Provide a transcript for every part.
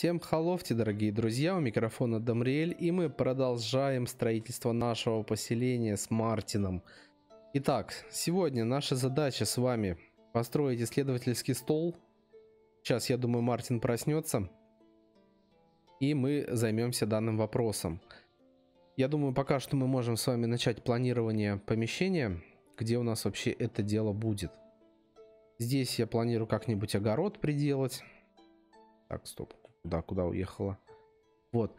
Всем халовте, дорогие друзья, у микрофона Дамриэль, и мы продолжаем строительство нашего поселения с Мартином. Итак, сегодня наша задача с вами построить исследовательский стол. Сейчас, я думаю, Мартин проснется, и мы займемся данным вопросом. Я думаю, пока что мы можем с вами начать планирование помещения, где у нас вообще это дело будет. Здесь я планирую как-нибудь огород приделать. Так, стоп. Да, куда уехала. Вот.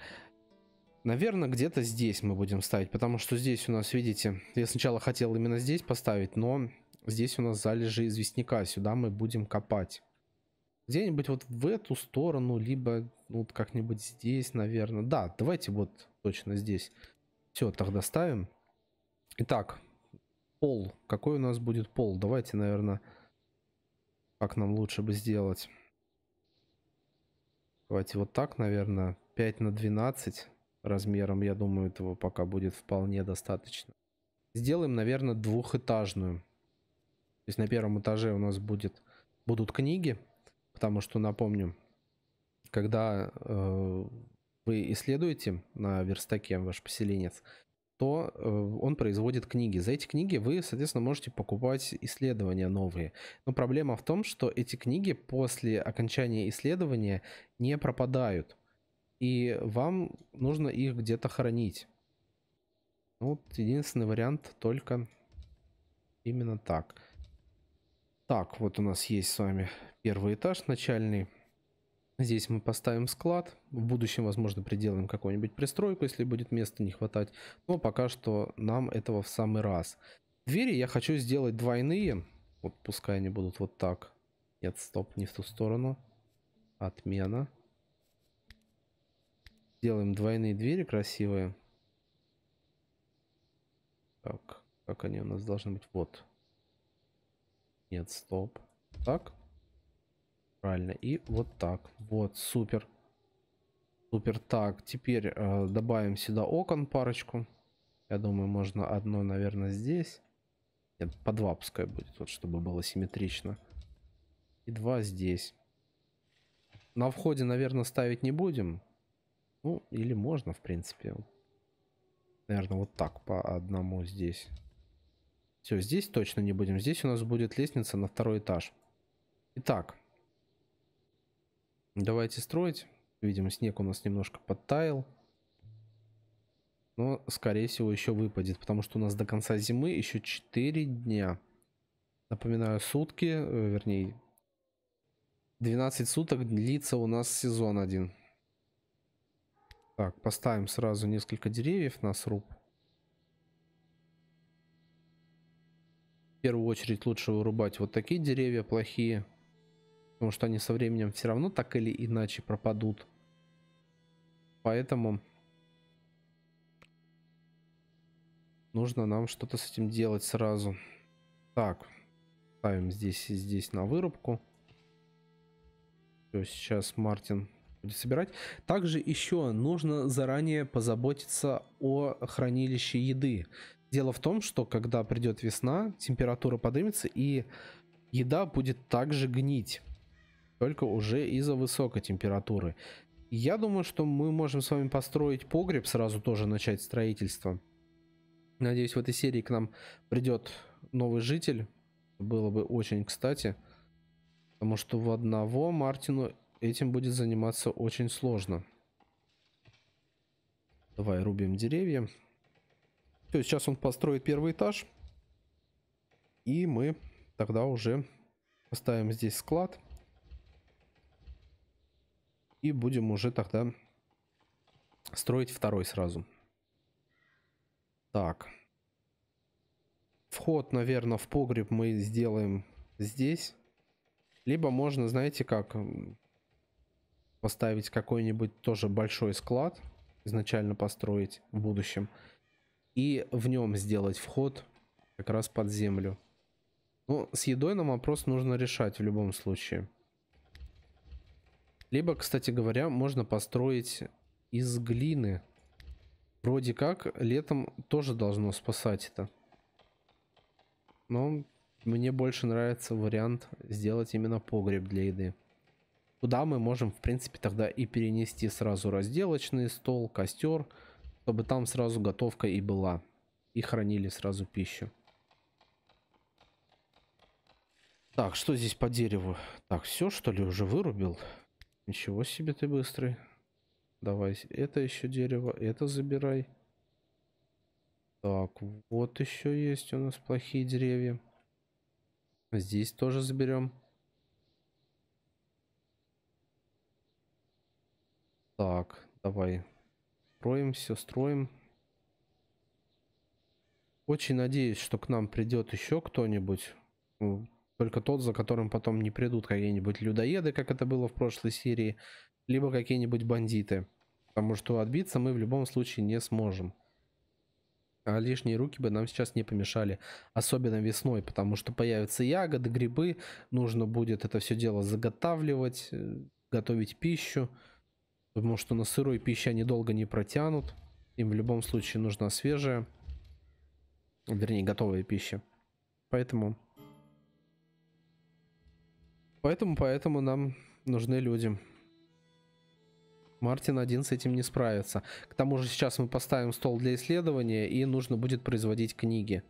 Наверное, где-то здесь мы будем ставить, потому что здесь у нас, видите, я сначала хотел именно здесь поставить, но здесь у нас залежи известняка, сюда мы будем копать. Где-нибудь вот в эту сторону, либо вот как-нибудь здесь, наверное. Да, давайте вот точно здесь. Все, тогда ставим. Итак, пол. Какой у нас будет пол? Давайте, наверное, как нам лучше бы сделать. Давайте вот так, наверное, 5 на 12 размером, я думаю, этого пока будет вполне достаточно. Сделаем, наверное, двухэтажную. То есть на первом этаже у нас будет, будут книги, потому что, напомню, когда э, вы исследуете на верстаке ваш поселенец, то э, он производит книги. За эти книги вы, соответственно, можете покупать исследования новые. Но проблема в том, что эти книги после окончания исследования не пропадают. И вам нужно их где-то хранить. Вот единственный вариант только именно так. Так, вот у нас есть с вами первый этаж начальный. Здесь мы поставим склад. В будущем, возможно, приделаем какую-нибудь пристройку, если будет места не хватать. Но пока что нам этого в самый раз. Двери я хочу сделать двойные. Вот пускай они будут вот так. Нет, стоп, не в ту сторону. Отмена. Делаем двойные двери красивые. Так, как они у нас должны быть? Вот. Нет, стоп. Так. Правильно. И вот так. Вот, супер. Супер. Так, теперь э, добавим сюда окон парочку. Я думаю, можно одно, наверное, здесь. Нет, по два пускай будет, вот, чтобы было симметрично. И два здесь. На входе, наверное, ставить не будем. Ну, или можно, в принципе. Наверное, вот так по одному здесь. Все, здесь точно не будем. Здесь у нас будет лестница на второй этаж. Итак, Давайте строить. Видимо, снег у нас немножко подтаял. Но, скорее всего, еще выпадет, потому что у нас до конца зимы еще 4 дня. Напоминаю, сутки, э, вернее, 12 суток длится у нас сезон один. Так, поставим сразу несколько деревьев на сруб. В первую очередь лучше вырубать вот такие деревья плохие. Потому что они со временем все равно так или иначе пропадут. Поэтому нужно нам что-то с этим делать сразу. Так, ставим здесь и здесь на вырубку. Все, сейчас Мартин будет собирать. Также еще нужно заранее позаботиться о хранилище еды. Дело в том, что когда придет весна, температура поднимется и еда будет также гнить только уже из-за высокой температуры. Я думаю, что мы можем с вами построить погреб, сразу тоже начать строительство. Надеюсь, в этой серии к нам придет новый житель. Было бы очень кстати. Потому что в одного Мартину этим будет заниматься очень сложно. Давай рубим деревья. Все, сейчас он построит первый этаж. И мы тогда уже поставим здесь склад. И будем уже тогда строить второй сразу. Так. Вход, наверное, в погреб мы сделаем здесь. Либо можно, знаете как, поставить какой-нибудь тоже большой склад, изначально построить в будущем. И в нем сделать вход как раз под землю. Ну, с едой нам вопрос нужно решать в любом случае. Либо, кстати говоря, можно построить из глины. Вроде как, летом тоже должно спасать это. Но мне больше нравится вариант сделать именно погреб для еды. Куда мы можем, в принципе, тогда и перенести сразу разделочный стол, костер, чтобы там сразу готовка и была. И хранили сразу пищу. Так, что здесь по дереву? Так, все что ли уже вырубил? Ничего себе ты быстрый. Давай это еще дерево, это забирай. Так, вот еще есть у нас плохие деревья. Здесь тоже заберем. Так, давай. Строим все, строим. Очень надеюсь, что к нам придет еще кто-нибудь. Только тот, за которым потом не придут какие-нибудь людоеды, как это было в прошлой серии, либо какие-нибудь бандиты. Потому что отбиться мы в любом случае не сможем. А лишние руки бы нам сейчас не помешали, особенно весной, потому что появятся ягоды, грибы, нужно будет это все дело заготавливать, э, готовить пищу, потому что на сырой пище они долго не протянут, им в любом случае нужна свежая, вернее готовая пища, поэтому Поэтому, поэтому нам нужны люди. Мартин один с этим не справится. К тому же сейчас мы поставим стол для исследования и нужно будет производить книги.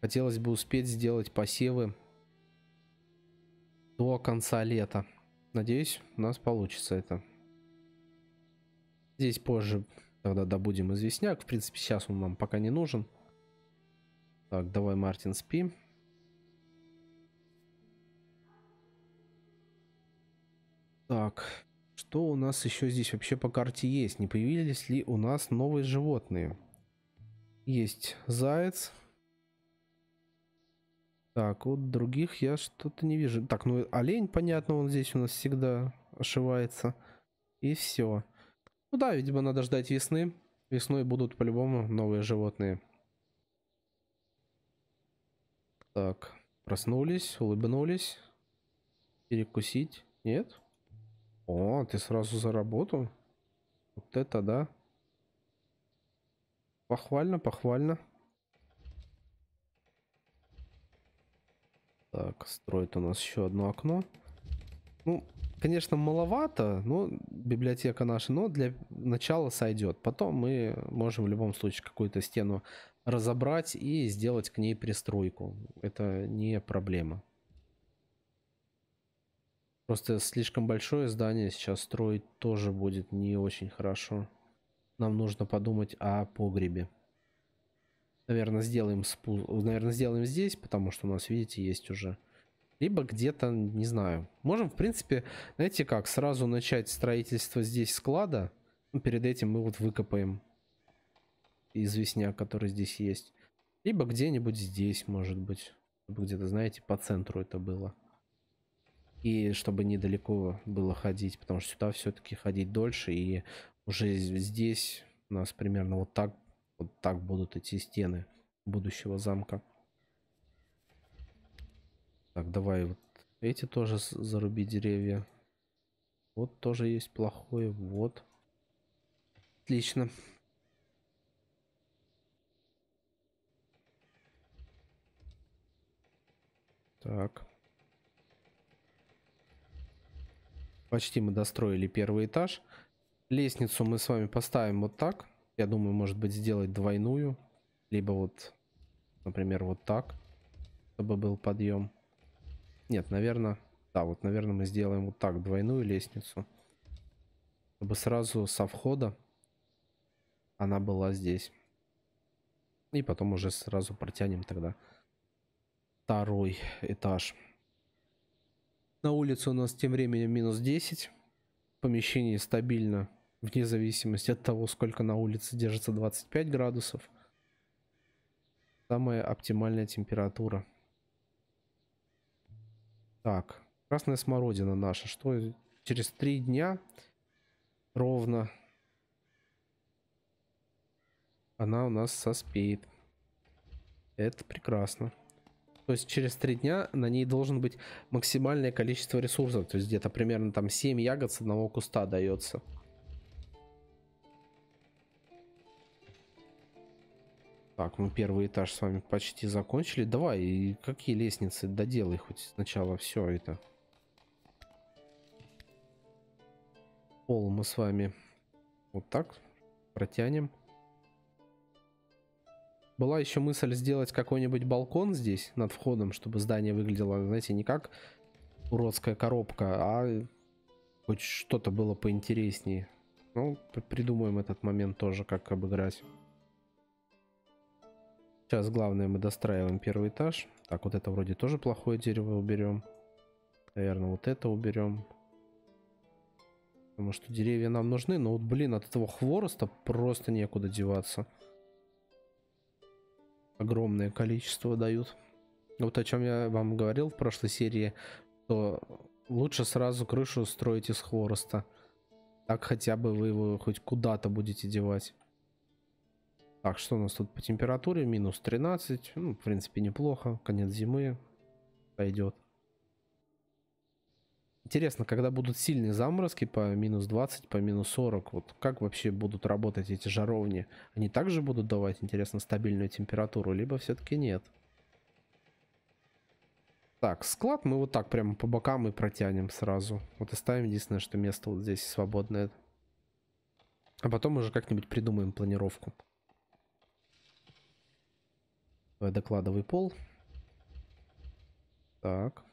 Хотелось бы успеть сделать посевы до конца лета. Надеюсь, у нас получится это. Здесь позже тогда добудем известняк. В принципе, сейчас он нам пока не нужен. Так, давай, Мартин, спим. Так, что у нас еще здесь вообще по карте есть? Не появились ли у нас новые животные? Есть заяц. Так, вот других я что-то не вижу. Так, ну олень, понятно, он здесь у нас всегда ошивается. И все. Ну да, видимо, надо ждать весны. Весной будут по-любому новые животные. Так, проснулись, улыбнулись. Перекусить? Нет? О, ты сразу за работу? Вот это да. Похвально, похвально. Так, строит у нас еще одно окно. Ну, конечно, маловато, но библиотека наша, но для начала сойдет. Потом мы можем в любом случае какую-то стену разобрать и сделать к ней пристройку. Это не проблема. Просто слишком большое здание сейчас строить тоже будет не очень хорошо. Нам нужно подумать о погребе. Наверное, сделаем спуск. Наверное, сделаем здесь, потому что у нас, видите, есть уже. Либо где-то, не знаю. Можем, в принципе, знаете как, сразу начать строительство здесь склада. Но ну, перед этим мы вот выкопаем известняк, который здесь есть. Либо где-нибудь здесь, может быть. Где-то, знаете, по центру это было. И чтобы недалеко было ходить, потому что сюда все-таки ходить дольше. И уже здесь у нас примерно вот так, вот так будут эти стены будущего замка. Так, давай вот эти тоже заруби деревья. Вот тоже есть плохое. Вот. Отлично. Так. Почти мы достроили первый этаж. Лестницу мы с вами поставим вот так. Я думаю, может быть, сделать двойную. Либо вот, например, вот так, чтобы был подъем. Нет, наверное... Да, вот, наверное, мы сделаем вот так двойную лестницу. Чтобы сразу со входа она была здесь. И потом уже сразу протянем тогда второй этаж. На улице у нас тем временем минус 10. Помещение стабильно, вне зависимости от того, сколько на улице держится 25 градусов. Самая оптимальная температура. Так, красная смородина наша. Что через три дня ровно она у нас соспеет. Это прекрасно. То есть через 3 дня на ней должен быть максимальное количество ресурсов. То есть где-то примерно там 7 ягод с одного куста дается. Так, мы первый этаж с вами почти закончили. Давай, и какие лестницы? Доделай хоть сначала все это. Пол мы с вами вот так протянем. Была еще мысль сделать какой-нибудь балкон здесь, над входом, чтобы здание выглядело, знаете, не как уродская коробка, а хоть что-то было поинтереснее. Ну, придумаем этот момент тоже, как обыграть. Сейчас главное мы достраиваем первый этаж. Так, вот это вроде тоже плохое дерево уберем. Наверное, вот это уберем. Потому что деревья нам нужны, но вот, блин, от этого хвороста просто некуда деваться огромное количество дают. Вот о чем я вам говорил в прошлой серии, что лучше сразу крышу строить из хвороста. Так хотя бы вы его хоть куда-то будете девать. Так, что у нас тут по температуре? Минус 13. Ну, в принципе, неплохо. Конец зимы. Пойдет. Интересно, когда будут сильные заморозки по минус 20, по минус 40, вот как вообще будут работать эти жаровни? Они также будут давать, интересно, стабильную температуру, либо все-таки нет? Так, склад мы вот так прямо по бокам и протянем сразу. Вот оставим единственное, что место вот здесь свободное. А потом уже как-нибудь придумаем планировку. Докладовый пол. Так.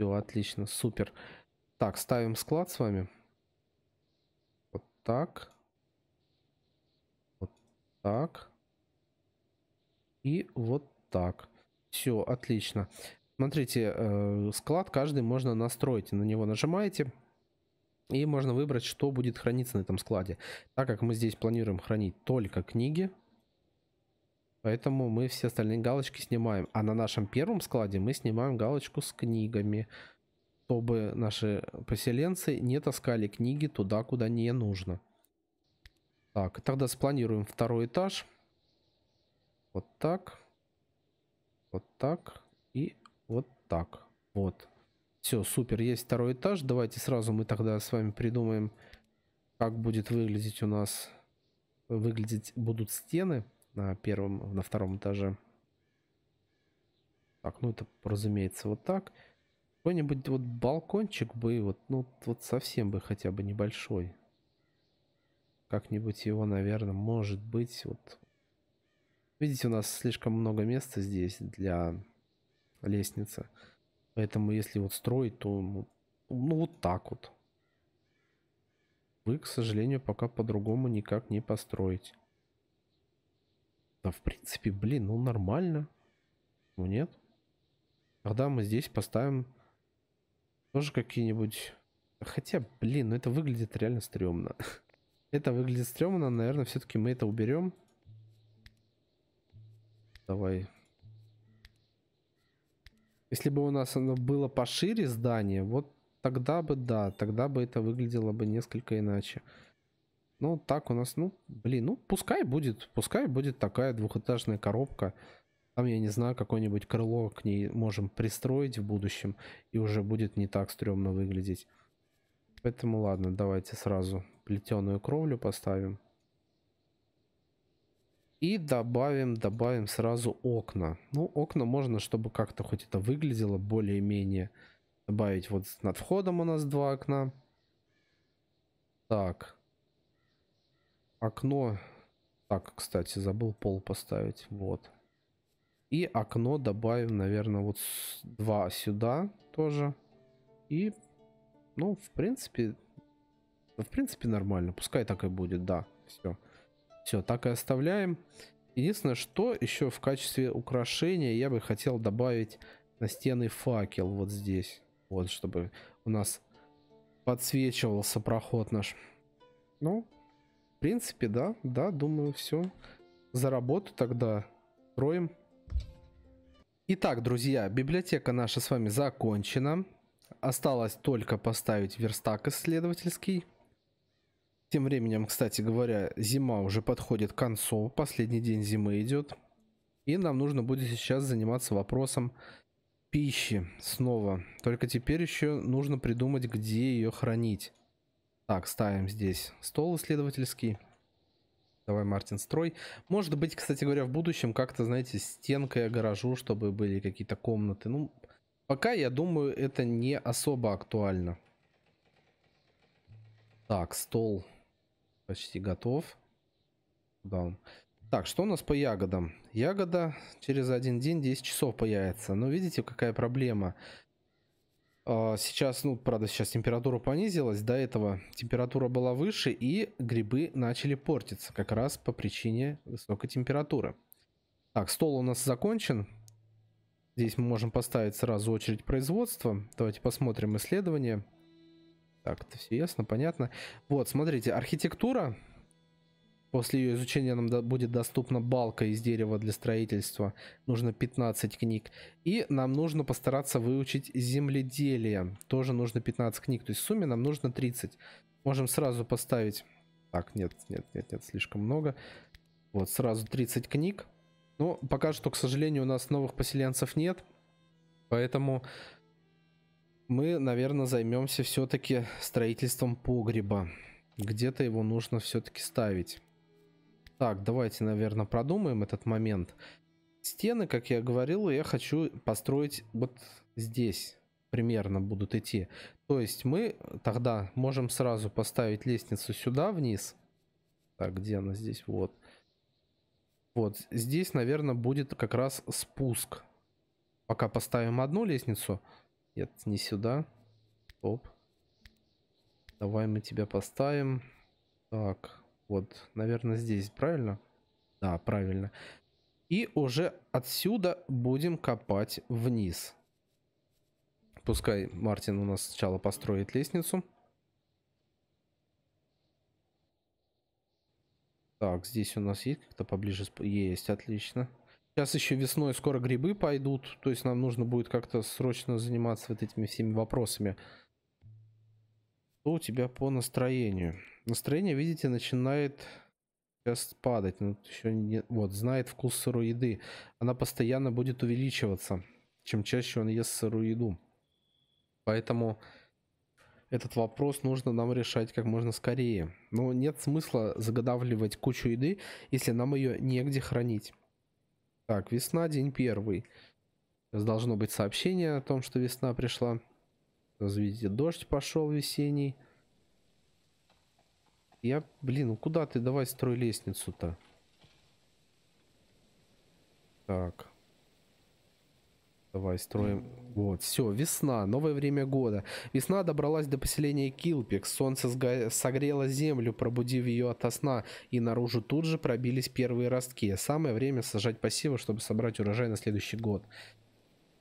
Все, отлично, супер. Так, ставим склад с вами. Вот так. Вот так. И вот так. Все, отлично. Смотрите, э, склад каждый можно настроить. На него нажимаете. И можно выбрать, что будет храниться на этом складе. Так как мы здесь планируем хранить только книги, Поэтому мы все остальные галочки снимаем. А на нашем первом складе мы снимаем галочку с книгами, чтобы наши поселенцы не таскали книги туда, куда не нужно. Так, тогда спланируем второй этаж. Вот так. Вот так. И вот так. Вот. Все, супер, есть второй этаж. Давайте сразу мы тогда с вами придумаем, как будет выглядеть у нас, выглядеть будут стены на первом, на втором этаже. Так, ну это, разумеется, вот так. Какой-нибудь вот балкончик бы, вот, ну, вот совсем бы хотя бы небольшой. Как-нибудь его, наверное, может быть, вот. Видите, у нас слишком много места здесь для лестницы. Поэтому, если вот строить, то, ну, ну вот так вот. Вы, к сожалению, пока по-другому никак не построить. Да, в принципе, блин, ну нормально. Ну нет. Тогда мы здесь поставим тоже какие-нибудь... Хотя, блин, ну это выглядит реально стрёмно. это выглядит стрёмно, наверное, все таки мы это уберем. Давай. Если бы у нас оно было пошире здание, вот тогда бы да, тогда бы это выглядело бы несколько иначе. Ну, так у нас, ну, блин, ну, пускай будет, пускай будет такая двухэтажная коробка. Там, я не знаю, какое-нибудь крыло к ней можем пристроить в будущем, и уже будет не так стрёмно выглядеть. Поэтому ладно, давайте сразу плетеную кровлю поставим. И добавим, добавим сразу окна. Ну, окна можно, чтобы как-то хоть это выглядело более-менее. Добавить вот над входом у нас два окна. Так, окно... Так, кстати, забыл пол поставить. Вот. И окно добавим, наверное, вот два сюда тоже. И, ну, в принципе... В принципе, нормально. Пускай так и будет, да. Все. Все, так и оставляем. Единственное, что еще в качестве украшения я бы хотел добавить на стены факел вот здесь. Вот, чтобы у нас подсвечивался проход наш. Ну, принципе, да, да, думаю, все. За работу тогда строим. Итак, друзья, библиотека наша с вами закончена. Осталось только поставить верстак исследовательский. Тем временем, кстати говоря, зима уже подходит к концу, последний день зимы идет. И нам нужно будет сейчас заниматься вопросом пищи снова. Только теперь еще нужно придумать, где ее хранить. Так, ставим здесь стол исследовательский. Давай, Мартин, строй. Может быть, кстати говоря, в будущем как-то, знаете, стенкой огорожу, чтобы были какие-то комнаты. Ну, пока, я думаю, это не особо актуально. Так, стол почти готов. Да. Так, что у нас по ягодам? Ягода через один день 10 часов появится. Но ну, видите, какая Проблема. А, сейчас, ну, правда, сейчас температура понизилась. До этого температура была выше, и грибы начали портиться как раз по причине высокой температуры. Так, стол у нас закончен. Здесь мы можем поставить сразу очередь производства. Давайте посмотрим исследование. Так, это все ясно, понятно. Вот, смотрите, архитектура После ее изучения нам будет доступна балка из дерева для строительства. Нужно 15 книг. И нам нужно постараться выучить земледелие. Тоже нужно 15 книг. То есть в сумме нам нужно 30. Можем сразу поставить... Так, нет, нет, нет, нет, слишком много. Вот, сразу 30 книг. Но ну, пока что, к сожалению, у нас новых поселенцев нет. Поэтому мы, наверное, займемся все-таки строительством погреба. Где-то его нужно все-таки ставить. Так, давайте, наверное, продумаем этот момент. Стены, как я говорил, я хочу построить вот здесь примерно будут идти. То есть мы тогда можем сразу поставить лестницу сюда вниз. Так, где она здесь? Вот. Вот, здесь, наверное, будет как раз спуск. Пока поставим одну лестницу. Нет, не сюда. Оп. Давай мы тебя поставим. Так. Вот, наверное, здесь, правильно? Да, правильно. И уже отсюда будем копать вниз. Пускай Мартин у нас сначала построит лестницу. Так, здесь у нас есть как-то поближе. Есть, отлично. Сейчас еще весной скоро грибы пойдут. То есть нам нужно будет как-то срочно заниматься вот этими всеми вопросами. Что у тебя по настроению? Настроение, видите, начинает сейчас падать. Ну, еще не... Вот, знает вкус сырой еды. Она постоянно будет увеличиваться. Чем чаще он ест сырую еду. Поэтому этот вопрос нужно нам решать как можно скорее. Но нет смысла заготавливать кучу еды, если нам ее негде хранить. Так, весна, день первый. Сейчас должно быть сообщение о том, что весна пришла нас, видите, дождь пошел весенний. Я, блин, ну куда ты? Давай строй лестницу-то. Так. Давай строим. Вот, все, весна, новое время года. Весна добралась до поселения Килпик. Солнце сго... согрело землю, пробудив ее ото сна, и наружу тут же пробились первые ростки. Самое время сажать посевы, чтобы собрать урожай на следующий год.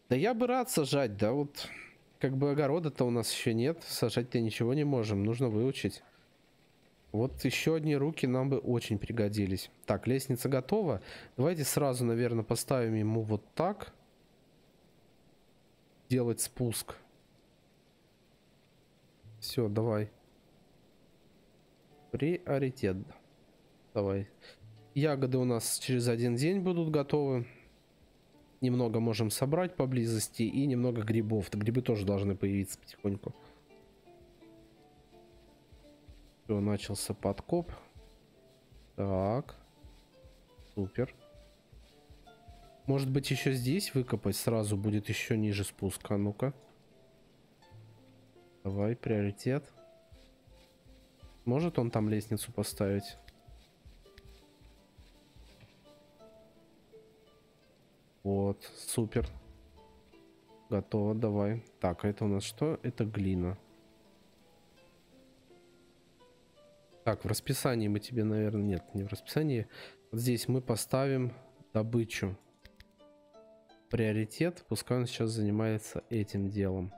Да я бы рад сажать, да вот как бы огорода-то у нас еще нет, сажать-то ничего не можем, нужно выучить. Вот еще одни руки нам бы очень пригодились. Так, лестница готова. Давайте сразу, наверное, поставим ему вот так. Делать спуск. Все, давай. Приоритет. Давай. Ягоды у нас через один день будут готовы немного можем собрать поблизости и немного грибов. Грибы тоже должны появиться потихоньку. Все, начался подкоп. Так. Супер. Может быть еще здесь выкопать сразу будет еще ниже спуска. А ну-ка. Давай, приоритет. Может он там лестницу поставить? Вот, супер. Готово, давай. Так, а это у нас что? Это глина. Так, в расписании мы тебе, наверное, нет, не в расписании. Вот здесь мы поставим добычу. Приоритет, пускай он сейчас занимается этим делом.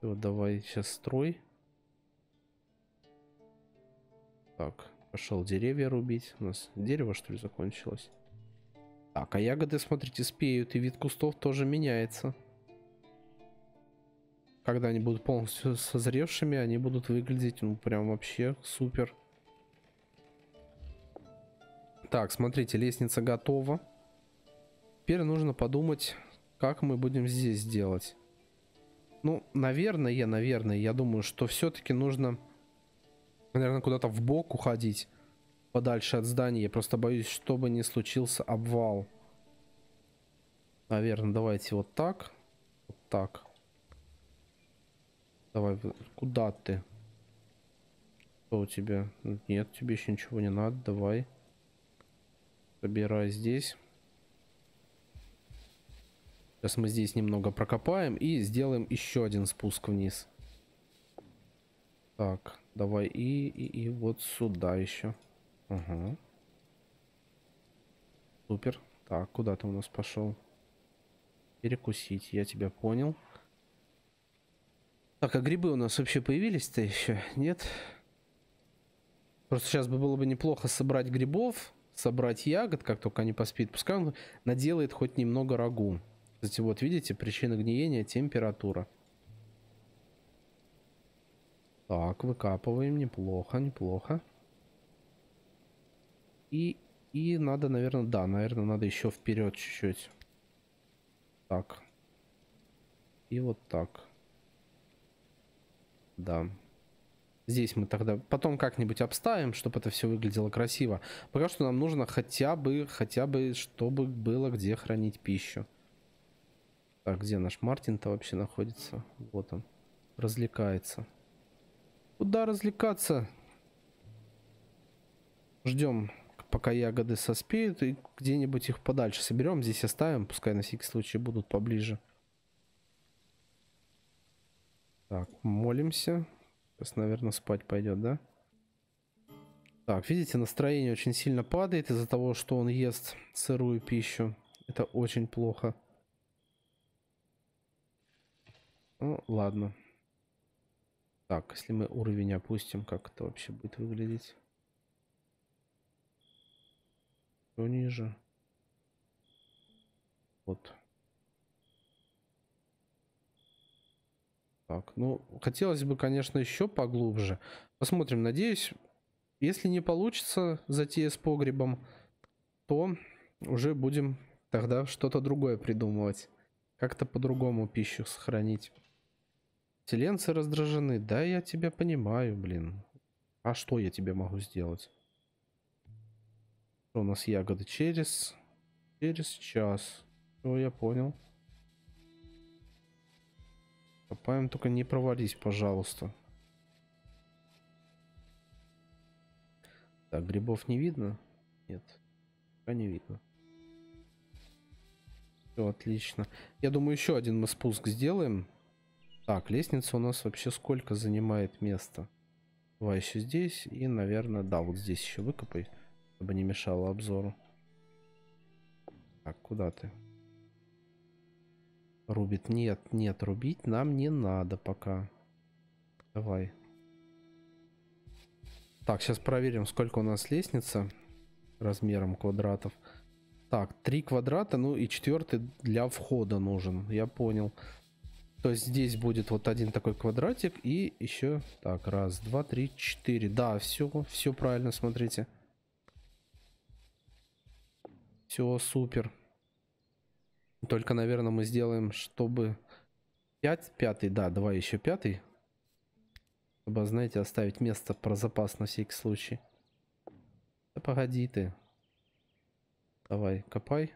Вот давай сейчас строй. Так. Пошел деревья рубить. У нас дерево, что ли, закончилось? Так, а ягоды, смотрите, спеют, и вид кустов тоже меняется. Когда они будут полностью созревшими, они будут выглядеть, ну, прям вообще супер. Так, смотрите, лестница готова. Теперь нужно подумать, как мы будем здесь делать. Ну, наверное, я наверное, я думаю, что все-таки нужно наверное, куда-то в бок уходить подальше от здания. Я просто боюсь, чтобы не случился обвал. Наверное, давайте вот так. Вот так. Давай, куда ты? Что у тебя? Нет, тебе еще ничего не надо. Давай. Собирай здесь. Сейчас мы здесь немного прокопаем и сделаем еще один спуск вниз. Так, давай и, и, и вот сюда еще. Угу. Супер. Так, куда ты у нас пошел? Перекусить, я тебя понял. Так, а грибы у нас вообще появились-то еще? Нет? Просто сейчас бы было бы неплохо собрать грибов, собрать ягод, как только они поспит. Пускай он наделает хоть немного рагу. Кстати, вот видите, причина гниения – температура. Так, выкапываем. Неплохо, неплохо. И, и надо, наверное, да, наверное, надо еще вперед чуть-чуть. Так. И вот так. Да. Здесь мы тогда потом как-нибудь обставим, чтобы это все выглядело красиво. Пока что нам нужно хотя бы, хотя бы, чтобы было где хранить пищу. Так, где наш Мартин-то вообще находится? Вот он. Развлекается. Куда развлекаться? Ждем, пока ягоды соспеют, и где-нибудь их подальше соберем. Здесь оставим, пускай на всякий случай будут поближе. Так, молимся. Сейчас, наверное, спать пойдет, да? Так, видите, настроение очень сильно падает из-за того, что он ест сырую пищу. Это очень плохо. Ну, ладно. Так, если мы уровень опустим, как это вообще будет выглядеть? То ниже. Вот. Так, ну, хотелось бы, конечно, еще поглубже. Посмотрим, надеюсь, если не получится затея с погребом, то уже будем тогда что-то другое придумывать. Как-то по-другому пищу сохранить. Вселенцы раздражены. Да, я тебя понимаю, блин. А что я тебе могу сделать? Что у нас ягоды через... Через час. Все, я понял. Копаем, только не провались, пожалуйста. Так, грибов не видно? Нет. Пока не видно. Все, отлично. Я думаю, еще один мы спуск сделаем. Так, лестница у нас вообще сколько занимает места? Давай еще здесь и, наверное, да, вот здесь еще выкопай, чтобы не мешало обзору. Так, куда ты? Рубит. Нет, нет, рубить нам не надо пока. Давай. Так, сейчас проверим, сколько у нас лестница размером квадратов. Так, три квадрата, ну и четвертый для входа нужен. Я понял. То есть здесь будет вот один такой квадратик и еще... Так, раз, два, три, четыре. Да, все, все правильно, смотрите. Все супер. Только, наверное, мы сделаем, чтобы... 5, 5, да, два еще пятый Чтобы, знаете, оставить место про запас на всякий случай. Да погоди ты. Давай, копай.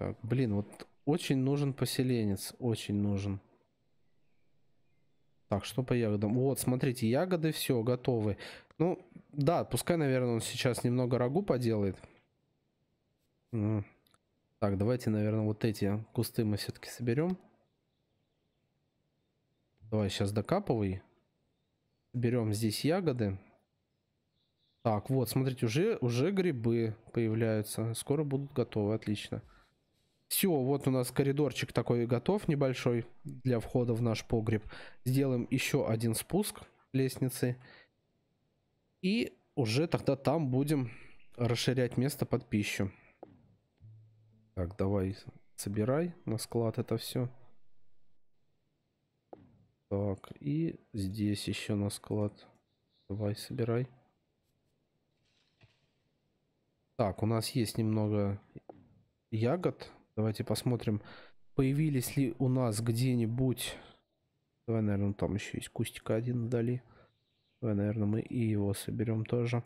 Так, блин, вот очень нужен поселенец, очень нужен. Так, что по ягодам? Вот, смотрите, ягоды все, готовы. Ну, да, пускай, наверное, он сейчас немного рагу поделает. Так, давайте, наверное, вот эти кусты мы все-таки соберем. Давай сейчас докапывай. Берем здесь ягоды. Так, вот, смотрите, уже, уже грибы появляются. Скоро будут готовы, отлично. Отлично. Все, вот у нас коридорчик такой готов, небольшой, для входа в наш погреб. Сделаем еще один спуск лестницы. И уже тогда там будем расширять место под пищу. Так, давай, собирай на склад это все. Так, и здесь еще на склад. Давай, собирай. Так, у нас есть немного ягод. Давайте посмотрим, появились ли у нас где-нибудь... Давай, наверное, ну, там еще есть кустика один вдали. Давай, наверное, мы и его соберем тоже.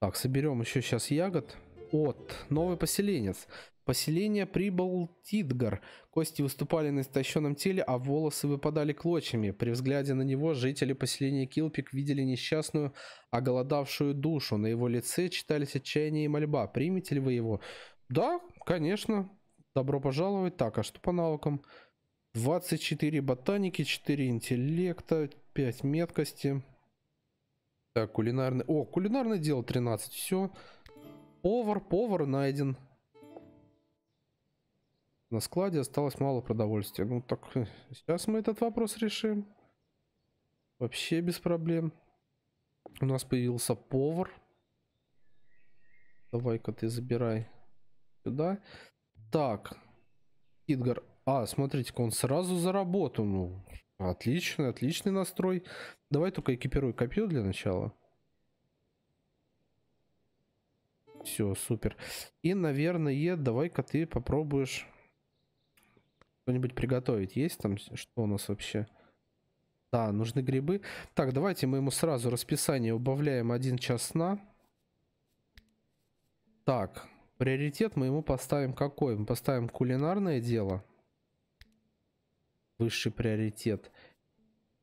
Так, соберем еще сейчас ягод. Вот новый поселенец поселение прибыл Тидгар. Кости выступали на истощенном теле, а волосы выпадали клочьями. При взгляде на него жители поселения Килпик видели несчастную, оголодавшую душу. На его лице читались отчаяние и мольба. «Примете ли вы его?» «Да, конечно. Добро пожаловать. Так, а что по навыкам?» 24 ботаники, 4 интеллекта, 5 меткости. Так, кулинарный... О, кулинарное дело 13, все. Повар, повар найден. На складе осталось мало продовольствия. Ну так, э, сейчас мы этот вопрос решим. Вообще без проблем. У нас появился повар. Давай-ка ты забирай сюда. Так. Идгар. А, смотрите-ка, он сразу за работу. Ну, отличный, отличный настрой. Давай только экипируй копье для начала. Все, супер. И, наверное, давай-ка ты попробуешь что-нибудь приготовить. Есть там что у нас вообще? Да, нужны грибы. Так, давайте мы ему сразу расписание убавляем один час сна. Так, приоритет мы ему поставим какой? Мы поставим кулинарное дело. Высший приоритет.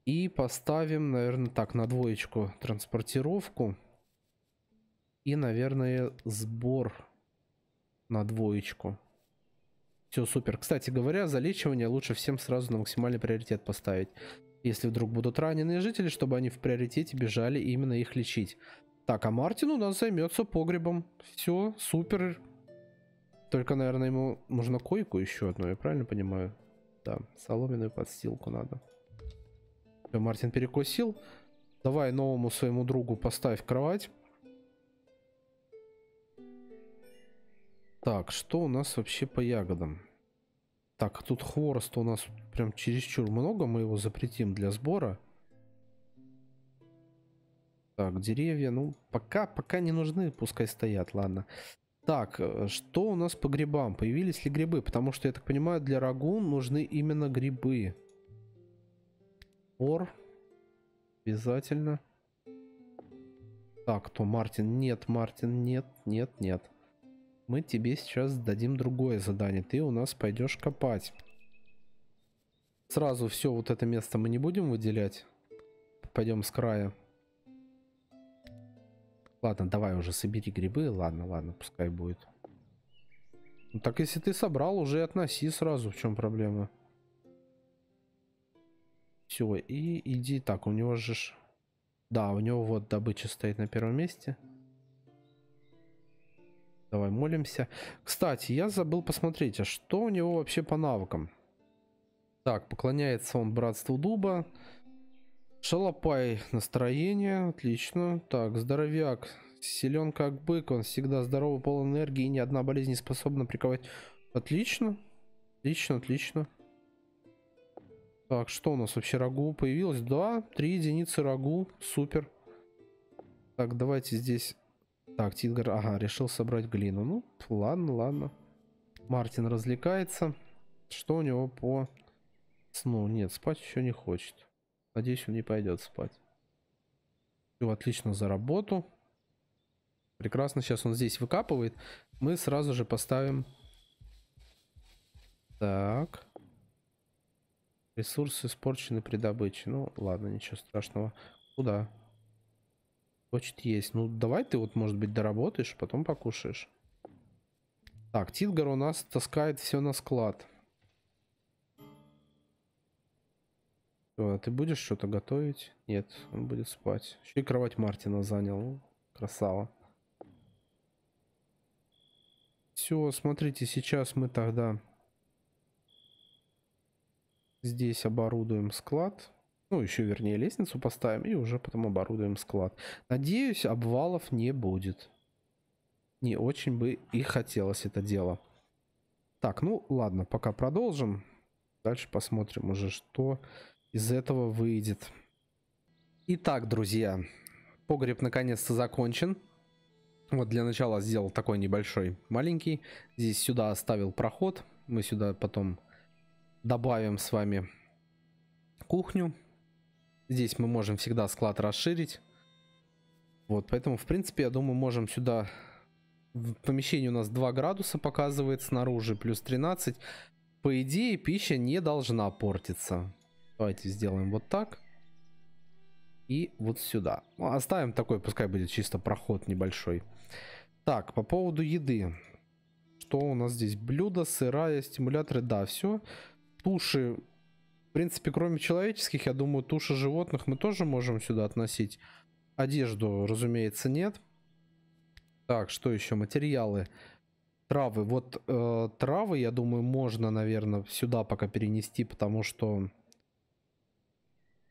И поставим, наверное, так, на двоечку транспортировку. И, наверное, сбор на двоечку. Все супер. Кстати говоря, залечивание лучше всем сразу на максимальный приоритет поставить. Если вдруг будут раненые жители, чтобы они в приоритете бежали именно их лечить. Так, а Мартин у нас займется погребом. Все, супер. Только, наверное, ему нужно койку еще одну, я правильно понимаю? Да, соломенную подстилку надо. Все, Мартин перекусил. Давай новому своему другу поставь кровать. Так, что у нас вообще по ягодам? Так, тут хворост у нас прям чересчур много, мы его запретим для сбора. Так, деревья, ну, пока, пока не нужны, пускай стоят, ладно. Так, э, что у нас по грибам? Появились ли грибы? Потому что, я так понимаю, для рагун нужны именно грибы. Ор. Обязательно. Так, то Мартин. Нет, Мартин, нет, нет, нет мы тебе сейчас дадим другое задание. Ты у нас пойдешь копать. Сразу все вот это место мы не будем выделять. Пойдем с края. Ладно, давай уже собери грибы. Ладно, ладно, пускай будет. Ну, так если ты собрал, уже относи сразу. В чем проблема? Все, и иди так. У него же... Да, у него вот добыча стоит на первом месте. Давай молимся. Кстати, я забыл посмотреть, а что у него вообще по навыкам? Так, поклоняется он братству дуба. Шалопай настроение, отлично. Так, здоровяк, силен как бык, он всегда здоровый, полон энергии, и ни одна болезнь не способна приковать. Отлично, отлично, отлично. Так, что у нас вообще рагу появилось? Да, три единицы рагу, супер. Так, давайте здесь так, Тингер, ага, решил собрать глину. Ну, ладно, ладно. Мартин развлекается. Что у него по сну? Нет, спать еще не хочет. Надеюсь, он не пойдет спать. Все, отлично за работу. Прекрасно, сейчас он здесь выкапывает. Мы сразу же поставим... Так. Ресурсы испорчены при добыче. Ну, ладно, ничего страшного. Куда? Хочет есть. Ну, давай ты вот, может быть, доработаешь, а потом покушаешь. Так, Тилгар у нас таскает все на склад. А ты будешь что-то готовить? Нет, он будет спать. Еще и кровать Мартина занял. Ну, красава. Все, смотрите, сейчас мы тогда здесь оборудуем склад. Ну, еще вернее лестницу поставим и уже потом оборудуем склад. Надеюсь, обвалов не будет. Не очень бы и хотелось это дело. Так, ну ладно, пока продолжим. Дальше посмотрим уже, что из этого выйдет. Итак, друзья, погреб наконец-то закончен. Вот для начала сделал такой небольшой, маленький. Здесь сюда оставил проход. Мы сюда потом добавим с вами кухню Здесь мы можем всегда склад расширить. Вот, поэтому, в принципе, я думаю, можем сюда... В помещении у нас 2 градуса показывает снаружи, плюс 13. По идее, пища не должна портиться. Давайте сделаем вот так. И вот сюда. Ну, оставим такой, пускай будет чисто проход небольшой. Так, по поводу еды. Что у нас здесь? Блюда, сырая, стимуляторы, да, все. Туши в принципе, кроме человеческих, я думаю, туши животных мы тоже можем сюда относить. Одежду, разумеется, нет. Так, что еще? Материалы. Травы. Вот э, травы, я думаю, можно, наверное, сюда пока перенести, потому что...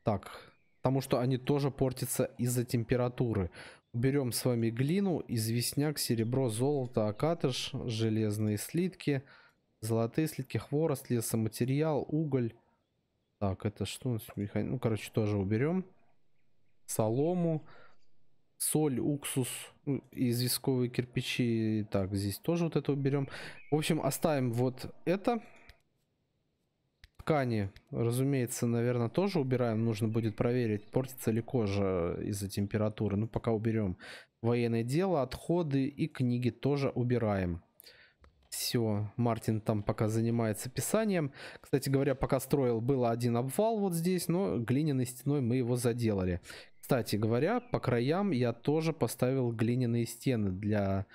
Так, потому что они тоже портятся из-за температуры. Берем с вами глину, известняк, серебро, золото, акатыш, железные слитки, золотые слитки, хворост, лесоматериал, уголь, так, это что у нас? Ну, короче, тоже уберем. Солому. Соль, уксус ну, из висковые кирпичи. Так, здесь тоже вот это уберем. В общем, оставим вот это. Ткани, разумеется, наверное, тоже убираем. Нужно будет проверить, портится ли кожа из-за температуры. Ну, пока уберем. Военное дело, отходы и книги тоже убираем. Все, Мартин там пока занимается писанием. Кстати говоря, пока строил, был один обвал вот здесь, но глиняной стеной мы его заделали. Кстати говоря, по краям я тоже поставил глиняные стены для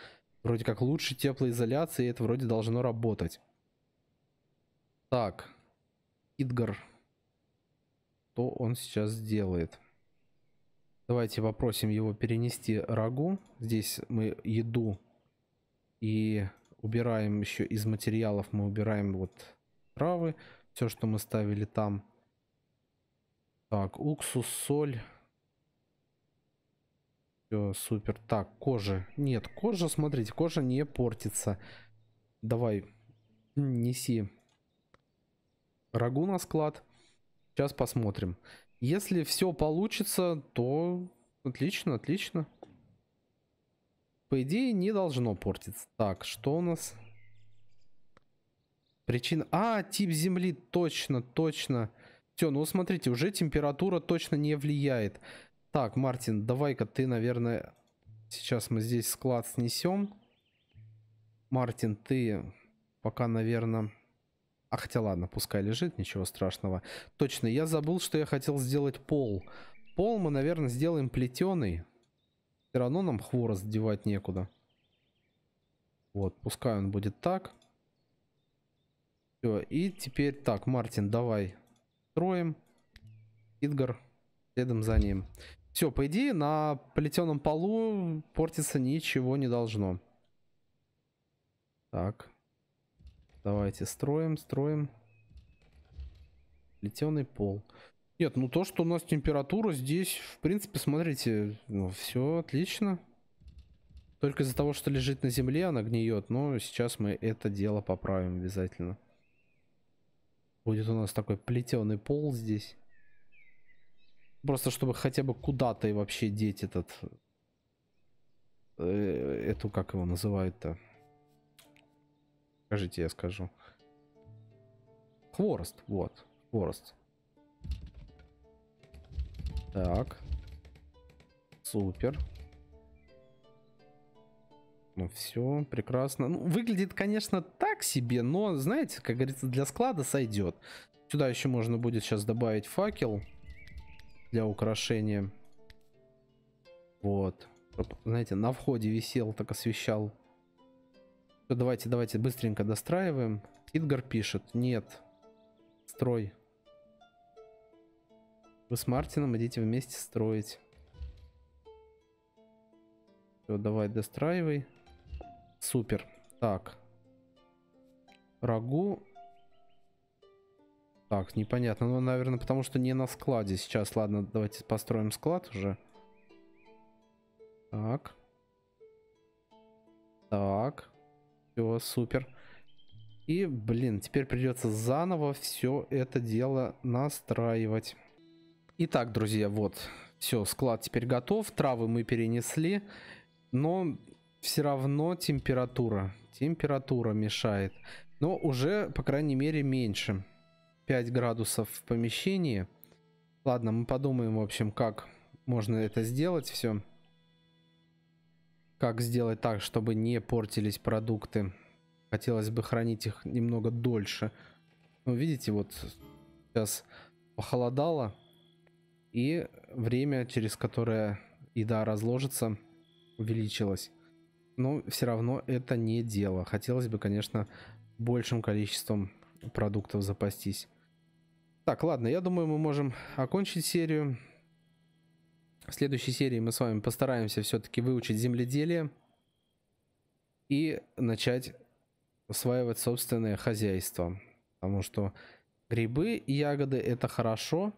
вроде как лучшей теплоизоляции, и это вроде должно работать. Так, Идгар, что он сейчас делает? Давайте попросим его перенести рагу. Здесь мы еду и убираем еще из материалов, мы убираем вот травы, все, что мы ставили там. Так, уксус, соль. Все, супер. Так, кожа. Нет, кожа, смотрите, кожа не портится. Давай, неси рагу на склад. Сейчас посмотрим. Если все получится, то отлично, отлично. По идее, не должно портиться. Так, что у нас? Причина... А, тип земли, точно, точно. Все, ну смотрите, уже температура точно не влияет. Так, Мартин, давай-ка ты, наверное, сейчас мы здесь склад снесем. Мартин, ты пока, наверное... А хотя ладно, пускай лежит, ничего страшного. Точно, я забыл, что я хотел сделать пол. Пол мы, наверное, сделаем плетеный. Все равно нам хворост девать некуда. Вот, пускай он будет так. Все, и теперь так, Мартин, давай строим. Идгар следом за ним. Все, по идее, на плетеном полу портиться ничего не должно. Так. Давайте строим, строим. Плетеный пол. Нет, ну то, что у нас температура здесь, в принципе, смотрите, ну все отлично. Только из-за того, что лежит на земле, она гниет. Но сейчас мы это дело поправим обязательно. Будет у нас такой плетеный пол здесь. Просто чтобы хотя бы куда-то и вообще деть этот... Э, эту, как его называют-то? Скажите, я скажу. Хворост, вот. Хворост. Так. Супер. Ну все, прекрасно. Ну, выглядит, конечно, так себе, но, знаете, как говорится, для склада сойдет. Сюда еще можно будет сейчас добавить факел для украшения. Вот. Чтоб, знаете, на входе висел, так освещал. Все, давайте, давайте быстренько достраиваем. Идгар пишет, нет. Строй вы с Мартином идите вместе строить. Все, давай достраивай. Супер. Так. Рагу. Так, непонятно. Ну, наверное, потому что не на складе сейчас. Ладно, давайте построим склад уже. Так. Так. Все, супер. И, блин, теперь придется заново все это дело настраивать. Итак, друзья, вот, все, склад теперь готов. Травы мы перенесли, но все равно температура. Температура мешает. Но уже, по крайней мере, меньше. 5 градусов в помещении. Ладно, мы подумаем, в общем, как можно это сделать все. Как сделать так, чтобы не портились продукты. Хотелось бы хранить их немного дольше. Ну, видите, вот сейчас похолодало. И время, через которое еда разложится, увеличилось. Но все равно это не дело. Хотелось бы, конечно, большим количеством продуктов запастись. Так, ладно, я думаю, мы можем окончить серию. В следующей серии мы с вами постараемся все-таки выучить земледелие и начать осваивать собственное хозяйство. Потому что грибы и ягоды это хорошо,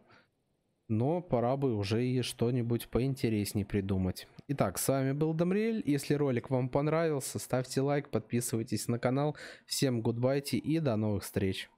но пора бы уже и что-нибудь поинтереснее придумать. Итак, с вами был Дамриэль. Если ролик вам понравился, ставьте лайк, подписывайтесь на канал. Всем гудбайте и до новых встреч.